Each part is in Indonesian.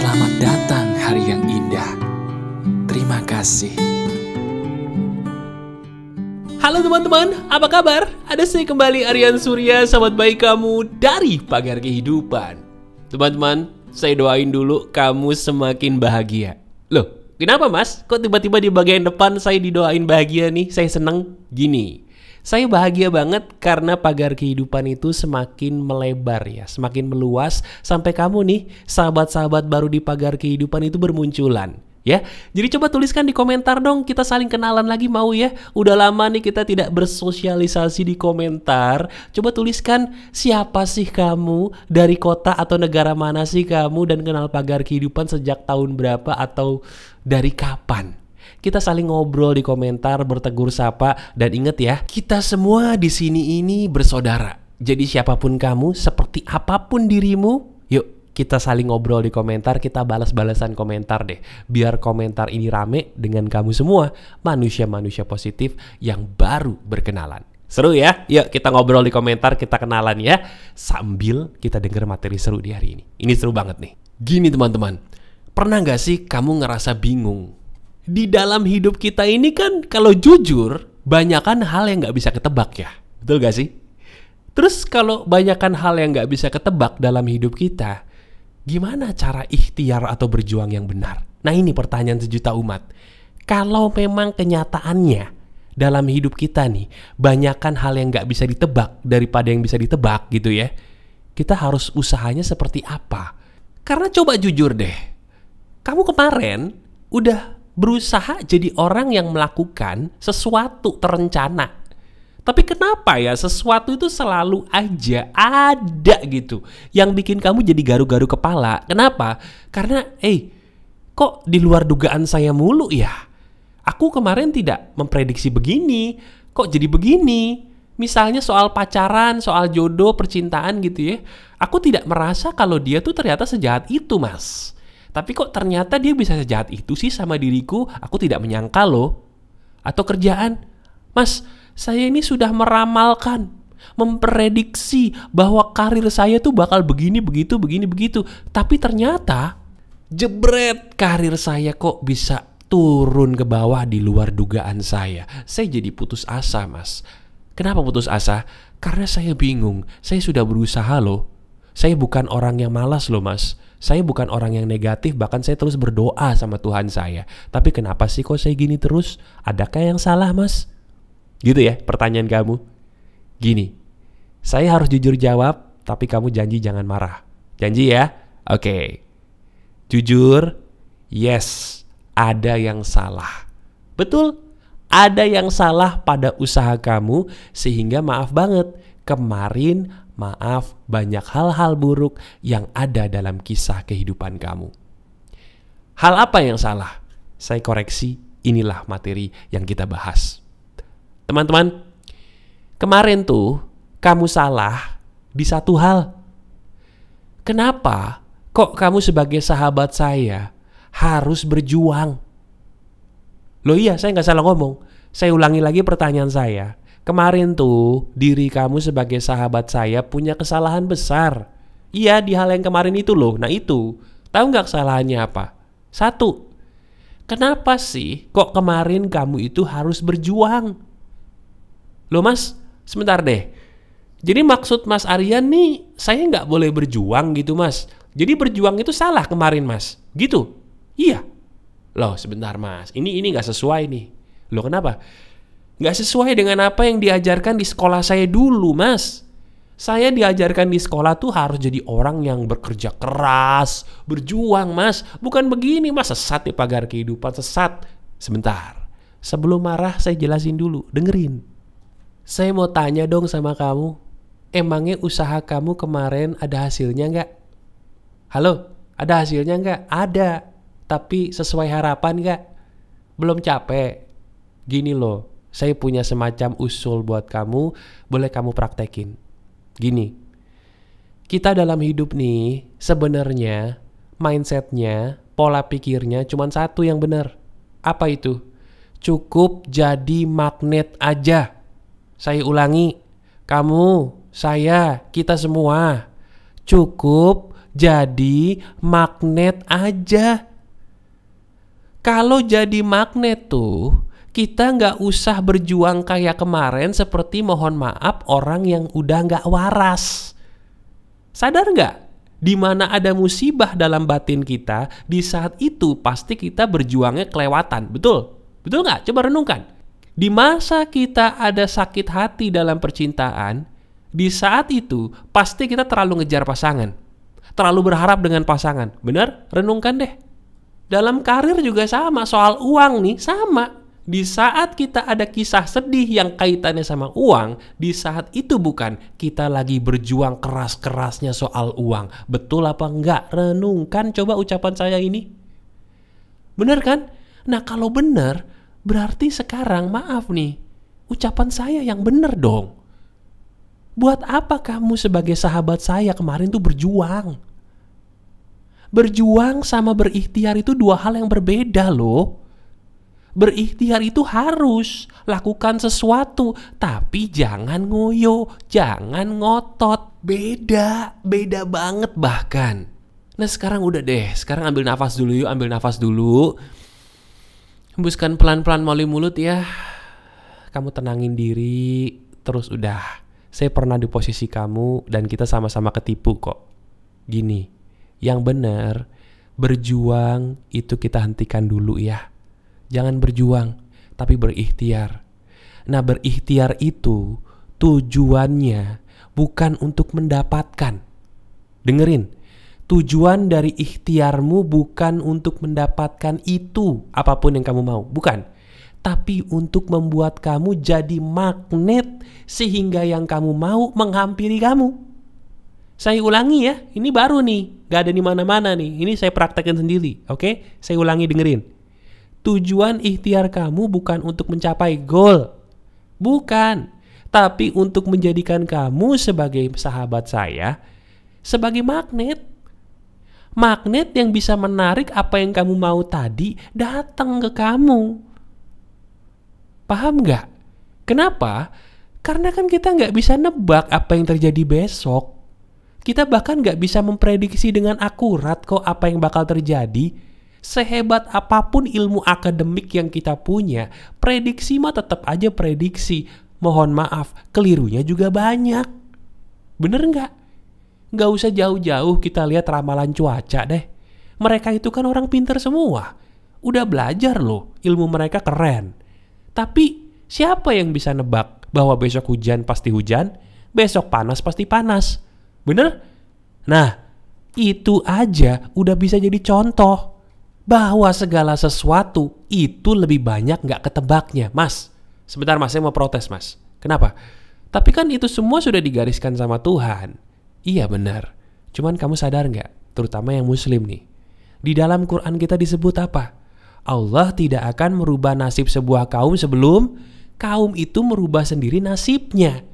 Selamat datang hari yang indah. Terima kasih. Halo teman-teman, apa kabar? Ada saya kembali Aryan Surya, sahabat baik kamu dari Pagar Kehidupan. Teman-teman, saya doain dulu kamu semakin bahagia. Loh, kenapa mas? Kok tiba-tiba di bagian depan saya didoain bahagia nih? Saya seneng gini. Saya bahagia banget karena pagar kehidupan itu semakin melebar ya, semakin meluas sampai kamu nih sahabat-sahabat baru di pagar kehidupan itu bermunculan. Ya, jadi coba tuliskan di komentar dong kita saling kenalan lagi mau ya. Udah lama nih kita tidak bersosialisasi di komentar. Coba tuliskan siapa sih kamu, dari kota atau negara mana sih kamu dan kenal pagar kehidupan sejak tahun berapa atau dari kapan. Kita saling ngobrol di komentar, bertegur sapa, dan inget ya, kita semua di sini ini bersaudara. Jadi siapapun kamu, seperti apapun dirimu, yuk kita saling ngobrol di komentar, kita balas-balasan komentar deh. Biar komentar ini rame dengan kamu semua, manusia-manusia positif yang baru berkenalan. Seru ya? Yuk kita ngobrol di komentar, kita kenalan ya. Sambil kita denger materi seru di hari ini. Ini seru banget nih. Gini teman-teman, pernah nggak sih kamu ngerasa bingung di dalam hidup kita ini kan kalau jujur banyakkan hal yang nggak bisa ketebak ya betul gak sih terus kalau banyakkan hal yang nggak bisa ketebak dalam hidup kita gimana cara ikhtiar atau berjuang yang benar nah ini pertanyaan sejuta umat kalau memang kenyataannya dalam hidup kita nih banyakkan hal yang nggak bisa ditebak daripada yang bisa ditebak gitu ya kita harus usahanya seperti apa karena coba jujur deh kamu kemarin udah berusaha jadi orang yang melakukan sesuatu terencana. Tapi kenapa ya sesuatu itu selalu aja ada gitu yang bikin kamu jadi garu-garu kepala? Kenapa? Karena eh kok di luar dugaan saya mulu ya? Aku kemarin tidak memprediksi begini, kok jadi begini? Misalnya soal pacaran, soal jodoh, percintaan gitu ya. Aku tidak merasa kalau dia tuh ternyata sejahat itu, Mas. Tapi kok ternyata dia bisa sejahat itu sih sama diriku, aku tidak menyangka loh. Atau kerjaan, mas, saya ini sudah meramalkan, memprediksi bahwa karir saya tuh bakal begini, begitu, begini, begitu. Tapi ternyata, jebret, karir saya kok bisa turun ke bawah di luar dugaan saya. Saya jadi putus asa, mas. Kenapa putus asa? Karena saya bingung, saya sudah berusaha loh. Saya bukan orang yang malas loh, mas saya bukan orang yang negatif, bahkan saya terus berdoa sama Tuhan saya. Tapi kenapa sih kok saya gini terus? Adakah yang salah, Mas? Gitu ya pertanyaan kamu. Gini, saya harus jujur jawab, tapi kamu janji jangan marah. Janji ya? Oke. Okay. Jujur, yes, ada yang salah. Betul? Ada yang salah pada usaha kamu sehingga maaf banget, kemarin maaf, banyak hal-hal buruk yang ada dalam kisah kehidupan kamu. Hal apa yang salah? Saya koreksi, inilah materi yang kita bahas. Teman-teman, kemarin tuh kamu salah di satu hal. Kenapa kok kamu sebagai sahabat saya harus berjuang? Loh iya, saya nggak salah ngomong. Saya ulangi lagi pertanyaan saya. Kemarin tuh diri kamu sebagai sahabat saya punya kesalahan besar. Iya di hal yang kemarin itu loh. Nah itu tahu nggak kesalahannya apa? Satu, kenapa sih kok kemarin kamu itu harus berjuang? Loh mas, sebentar deh. Jadi maksud Mas Aryan nih, saya nggak boleh berjuang gitu mas. Jadi berjuang itu salah kemarin mas, gitu? Iya. Loh sebentar mas, ini ini nggak sesuai nih. Loh kenapa? Nggak sesuai dengan apa yang diajarkan di sekolah saya dulu, mas. Saya diajarkan di sekolah tuh harus jadi orang yang bekerja keras, berjuang, mas. Bukan begini, mas. Sesat nih pagar kehidupan, sesat. Sebentar. Sebelum marah, saya jelasin dulu. Dengerin. Saya mau tanya dong sama kamu. Emangnya usaha kamu kemarin ada hasilnya nggak? Halo, ada hasilnya nggak? Ada. Tapi sesuai harapan nggak? Belum capek. Gini loh, saya punya semacam usul buat kamu, boleh kamu praktekin. Gini, kita dalam hidup nih sebenarnya mindsetnya, pola pikirnya cuma satu yang benar. Apa itu? Cukup jadi magnet aja. Saya ulangi, kamu, saya, kita semua cukup jadi magnet aja. Kalau jadi magnet tuh kita nggak usah berjuang kayak kemarin seperti mohon maaf orang yang udah nggak waras. Sadar nggak? Di mana ada musibah dalam batin kita, di saat itu pasti kita berjuangnya kelewatan. Betul? Betul nggak? Coba renungkan. Di masa kita ada sakit hati dalam percintaan, di saat itu pasti kita terlalu ngejar pasangan. Terlalu berharap dengan pasangan. Benar? Renungkan deh. Dalam karir juga sama, soal uang nih sama di saat kita ada kisah sedih yang kaitannya sama uang, di saat itu bukan kita lagi berjuang keras-kerasnya soal uang. Betul apa enggak? Renungkan coba ucapan saya ini. Benar kan? Nah kalau benar, berarti sekarang maaf nih, ucapan saya yang benar dong. Buat apa kamu sebagai sahabat saya kemarin tuh berjuang? Berjuang sama berikhtiar itu dua hal yang berbeda loh. Berikhtiar itu harus lakukan sesuatu, tapi jangan ngoyo, jangan ngotot. Beda, beda banget bahkan. Nah sekarang udah deh, sekarang ambil nafas dulu yuk, ambil nafas dulu. Hembuskan pelan-pelan melalui mulut ya. Kamu tenangin diri, terus udah. Saya pernah di posisi kamu dan kita sama-sama ketipu kok. Gini, yang benar, berjuang itu kita hentikan dulu ya jangan berjuang, tapi berikhtiar. Nah, berikhtiar itu tujuannya bukan untuk mendapatkan. Dengerin, tujuan dari ikhtiarmu bukan untuk mendapatkan itu, apapun yang kamu mau, bukan. Tapi untuk membuat kamu jadi magnet sehingga yang kamu mau menghampiri kamu. Saya ulangi ya, ini baru nih, gak ada di mana-mana nih. Ini saya praktekin sendiri, oke? Okay? Saya ulangi dengerin Tujuan ikhtiar kamu bukan untuk mencapai goal. Bukan. Tapi untuk menjadikan kamu sebagai sahabat saya, sebagai magnet. Magnet yang bisa menarik apa yang kamu mau tadi datang ke kamu. Paham nggak? Kenapa? Karena kan kita nggak bisa nebak apa yang terjadi besok. Kita bahkan nggak bisa memprediksi dengan akurat kok apa yang bakal terjadi Sehebat apapun ilmu akademik yang kita punya, prediksi mah tetap aja prediksi. Mohon maaf, kelirunya juga banyak. Bener nggak? Nggak usah jauh-jauh kita lihat ramalan cuaca deh. Mereka itu kan orang pinter semua. Udah belajar loh, ilmu mereka keren. Tapi siapa yang bisa nebak bahwa besok hujan pasti hujan, besok panas pasti panas? Bener? Nah, itu aja udah bisa jadi contoh bahwa segala sesuatu itu lebih banyak nggak ketebaknya. Mas, sebentar mas, saya mau protes mas. Kenapa? Tapi kan itu semua sudah digariskan sama Tuhan. Iya benar. Cuman kamu sadar nggak? Terutama yang muslim nih. Di dalam Quran kita disebut apa? Allah tidak akan merubah nasib sebuah kaum sebelum kaum itu merubah sendiri nasibnya.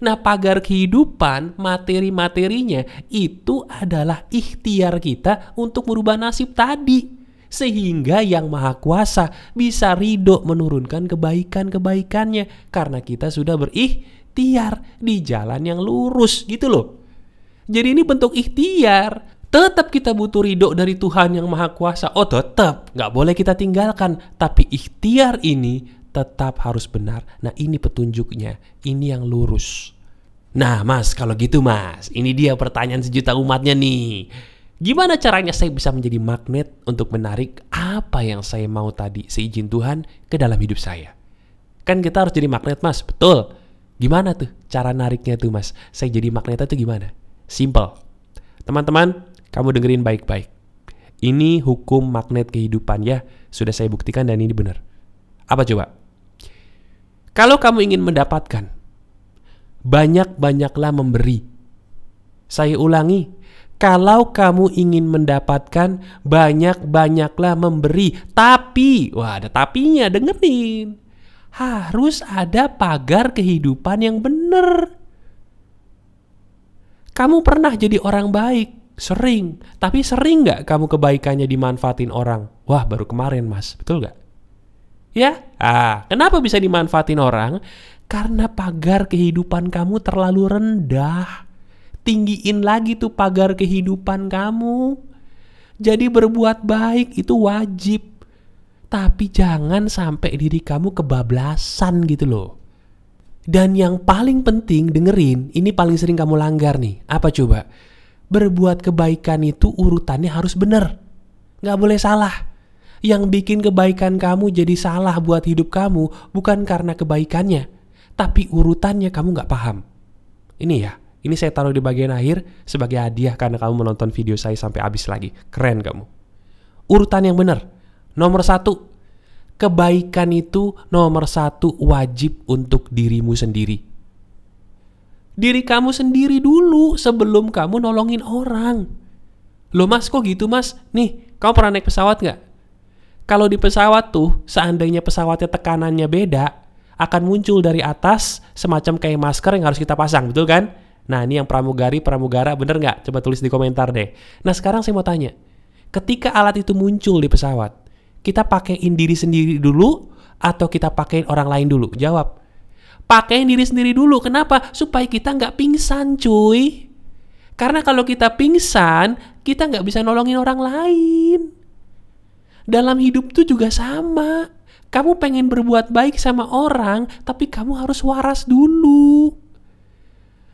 Nah, pagar kehidupan, materi-materinya itu adalah ikhtiar kita untuk merubah nasib tadi sehingga yang maha kuasa bisa ridho menurunkan kebaikan-kebaikannya karena kita sudah berikhtiar di jalan yang lurus gitu loh. Jadi ini bentuk ikhtiar tetap kita butuh ridho dari Tuhan yang Maha Kuasa. Oh tetap, nggak boleh kita tinggalkan. Tapi ikhtiar ini tetap harus benar. Nah ini petunjuknya, ini yang lurus. Nah mas, kalau gitu mas, ini dia pertanyaan sejuta umatnya nih. Gimana caranya saya bisa menjadi magnet untuk menarik apa yang saya mau tadi seizin Tuhan ke dalam hidup saya? Kan kita harus jadi magnet, Mas. Betul. Gimana tuh cara nariknya tuh, Mas? Saya jadi magnet itu gimana? Simple. Teman-teman, kamu dengerin baik-baik. Ini hukum magnet kehidupan ya. Sudah saya buktikan dan ini benar. Apa coba? Kalau kamu ingin mendapatkan, banyak-banyaklah memberi. Saya ulangi, kalau kamu ingin mendapatkan banyak-banyaklah memberi. Tapi, wah ada tapinya, dengerin. Harus ada pagar kehidupan yang benar. Kamu pernah jadi orang baik, sering. Tapi sering nggak kamu kebaikannya dimanfaatin orang? Wah, baru kemarin mas, betul nggak? Ya, ah, kenapa bisa dimanfaatin orang? Karena pagar kehidupan kamu terlalu rendah tinggiin lagi tuh pagar kehidupan kamu. Jadi berbuat baik itu wajib. Tapi jangan sampai diri kamu kebablasan gitu loh. Dan yang paling penting dengerin, ini paling sering kamu langgar nih. Apa coba? Berbuat kebaikan itu urutannya harus benar. Nggak boleh salah. Yang bikin kebaikan kamu jadi salah buat hidup kamu bukan karena kebaikannya. Tapi urutannya kamu nggak paham. Ini ya, ini saya taruh di bagian akhir sebagai hadiah karena kamu menonton video saya sampai habis lagi. Keren kamu. Urutan yang benar. Nomor satu, kebaikan itu nomor satu wajib untuk dirimu sendiri. Diri kamu sendiri dulu sebelum kamu nolongin orang. Loh mas, kok gitu mas? Nih, kamu pernah naik pesawat nggak? Kalau di pesawat tuh, seandainya pesawatnya tekanannya beda, akan muncul dari atas semacam kayak masker yang harus kita pasang, betul kan? Nah ini yang pramugari, pramugara bener nggak? Coba tulis di komentar deh. Nah sekarang saya mau tanya, ketika alat itu muncul di pesawat, kita pakaiin diri sendiri dulu atau kita pakaiin orang lain dulu? Jawab. Pakaiin diri sendiri dulu. Kenapa? Supaya kita nggak pingsan cuy. Karena kalau kita pingsan, kita nggak bisa nolongin orang lain. Dalam hidup tuh juga sama. Kamu pengen berbuat baik sama orang, tapi kamu harus waras dulu.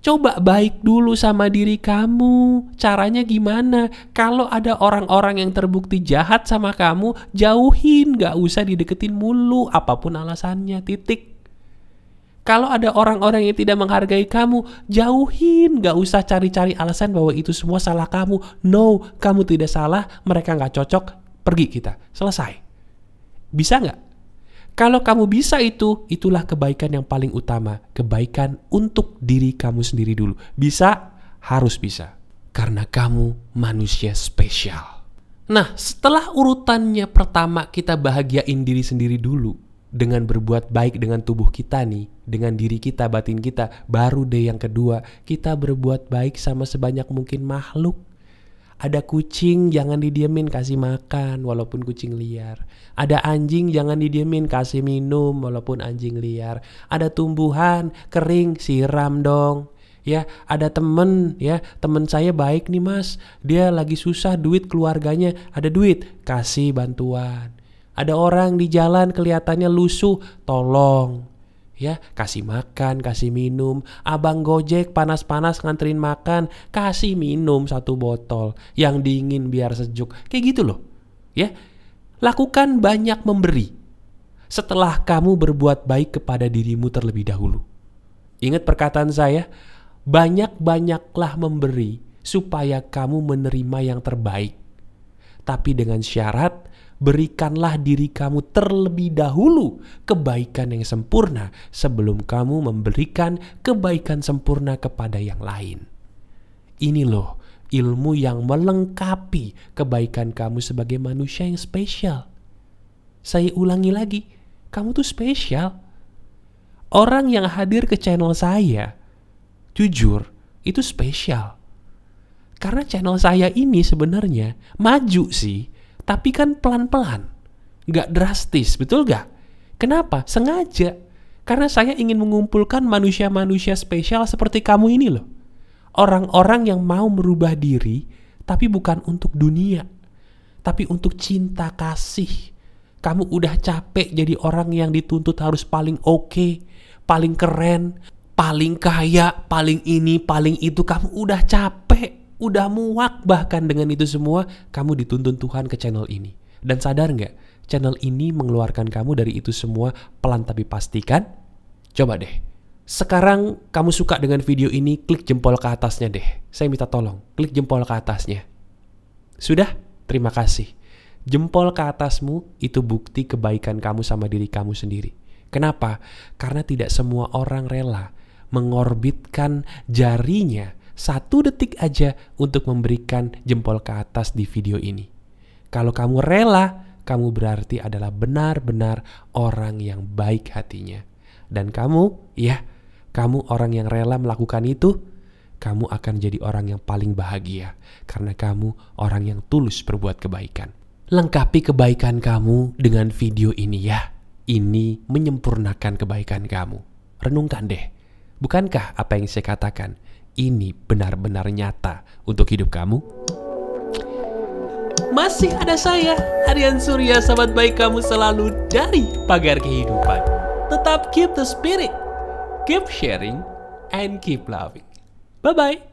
Coba baik dulu sama diri kamu. Caranya gimana? Kalau ada orang-orang yang terbukti jahat sama kamu, jauhin, gak usah dideketin mulu, apapun alasannya, titik. Kalau ada orang-orang yang tidak menghargai kamu, jauhin, gak usah cari-cari alasan bahwa itu semua salah kamu. No, kamu tidak salah, mereka gak cocok, pergi kita. Selesai. Bisa nggak? Kalau kamu bisa itu, itulah kebaikan yang paling utama. Kebaikan untuk diri kamu sendiri dulu. Bisa, harus bisa. Karena kamu manusia spesial. Nah, setelah urutannya pertama kita bahagiain diri sendiri dulu dengan berbuat baik dengan tubuh kita nih, dengan diri kita, batin kita, baru deh yang kedua, kita berbuat baik sama sebanyak mungkin makhluk ada kucing jangan didiemin kasih makan walaupun kucing liar. Ada anjing jangan didiemin kasih minum walaupun anjing liar. Ada tumbuhan kering siram dong. Ya, ada temen ya, temen saya baik nih mas. Dia lagi susah duit keluarganya, ada duit, kasih bantuan. Ada orang di jalan kelihatannya lusuh, tolong ya kasih makan kasih minum abang gojek panas-panas nganterin makan kasih minum satu botol yang dingin biar sejuk kayak gitu loh ya lakukan banyak memberi setelah kamu berbuat baik kepada dirimu terlebih dahulu ingat perkataan saya banyak-banyaklah memberi supaya kamu menerima yang terbaik tapi dengan syarat berikanlah diri kamu terlebih dahulu kebaikan yang sempurna sebelum kamu memberikan kebaikan sempurna kepada yang lain. Ini loh ilmu yang melengkapi kebaikan kamu sebagai manusia yang spesial. Saya ulangi lagi, kamu tuh spesial. Orang yang hadir ke channel saya, jujur, itu spesial karena channel saya ini sebenarnya maju sih tapi kan pelan-pelan, nggak drastis, betul nggak? Kenapa? Sengaja. Karena saya ingin mengumpulkan manusia-manusia spesial seperti kamu ini loh. Orang-orang yang mau merubah diri, tapi bukan untuk dunia, tapi untuk cinta kasih. Kamu udah capek jadi orang yang dituntut harus paling oke, okay, paling keren, paling kaya, paling ini, paling itu. Kamu udah capek udah muak bahkan dengan itu semua, kamu dituntun Tuhan ke channel ini. Dan sadar nggak, channel ini mengeluarkan kamu dari itu semua pelan tapi pastikan. Coba deh, sekarang kamu suka dengan video ini, klik jempol ke atasnya deh. Saya minta tolong, klik jempol ke atasnya. Sudah? Terima kasih. Jempol ke atasmu itu bukti kebaikan kamu sama diri kamu sendiri. Kenapa? Karena tidak semua orang rela mengorbitkan jarinya satu detik aja untuk memberikan jempol ke atas di video ini. Kalau kamu rela, kamu berarti adalah benar-benar orang yang baik hatinya. Dan kamu, ya, kamu orang yang rela melakukan itu, kamu akan jadi orang yang paling bahagia karena kamu orang yang tulus berbuat kebaikan. Lengkapi kebaikan kamu dengan video ini ya. Ini menyempurnakan kebaikan kamu. Renungkan deh, bukankah apa yang saya katakan? ini benar-benar nyata untuk hidup kamu? Masih ada saya, Harian Surya, sahabat baik kamu selalu dari pagar kehidupan. Tetap keep the spirit, keep sharing, and keep loving. Bye-bye.